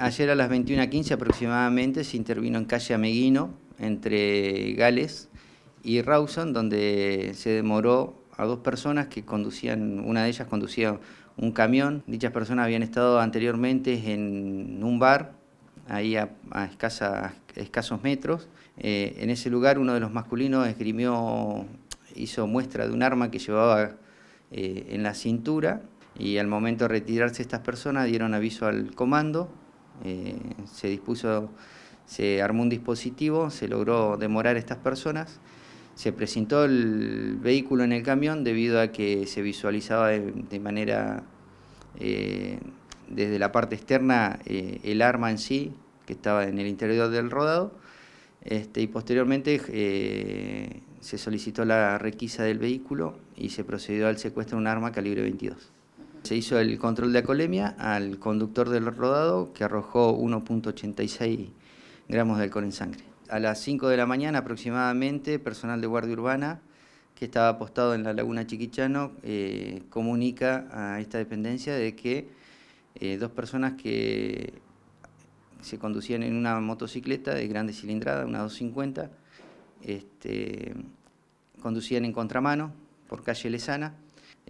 Ayer a las 21.15 aproximadamente se intervino en calle Ameguino, entre Gales y Rawson, donde se demoró a dos personas que conducían, una de ellas conducía un camión. Dichas personas habían estado anteriormente en un bar, ahí a, escasos metros. Eh, en ese lugar uno de los masculinos esgrimió, hizo muestra de un arma que llevaba eh, en la cintura y al momento de retirarse estas personas dieron aviso al comando eh, se dispuso, se armó un dispositivo, se logró demorar a estas personas. Se presentó el vehículo en el camión debido a que se visualizaba de, manera, eh, desde la parte externa, eh, el arma en sí, que estaba en el interior del rodado. Este, y posteriormente se solicitó la requisa del vehículo y se procedió al secuestro de un arma calibre 22. Se hizo el control de acolemia al conductor del rodado que arrojó 1.86 gramos de alcohol en sangre. A las 5 de la mañana aproximadamente, personal de Guardia Urbana que estaba apostado en la Laguna Chiquichano eh, comunica a esta dependencia de que eh, dos personas que se conducían en una motocicleta de grande cilindrada, una 250, este, conducían en contramano por calle Lesana.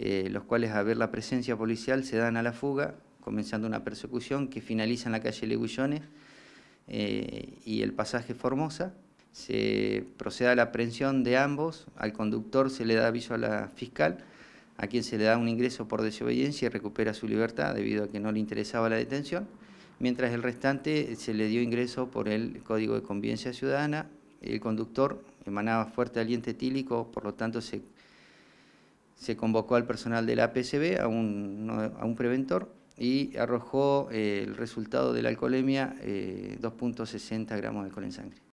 Eh, los cuales a ver la presencia policial se dan a la fuga, comenzando una persecución que finaliza en la calle Leguillones eh, y el pasaje Formosa. Se procede a la aprehensión de ambos, al conductor se le da aviso a la fiscal, a quien se le da un ingreso por desobediencia y recupera su libertad debido a que no le interesaba la detención, mientras el restante se le dio ingreso por el Código de Convivencia Ciudadana. El conductor emanaba fuerte aliento etílico, por lo tanto se se convocó al personal de la PCB, a un, a un preventor, y arrojó eh, el resultado de la alcoholemia, eh, 2.60 gramos de alcohol en sangre.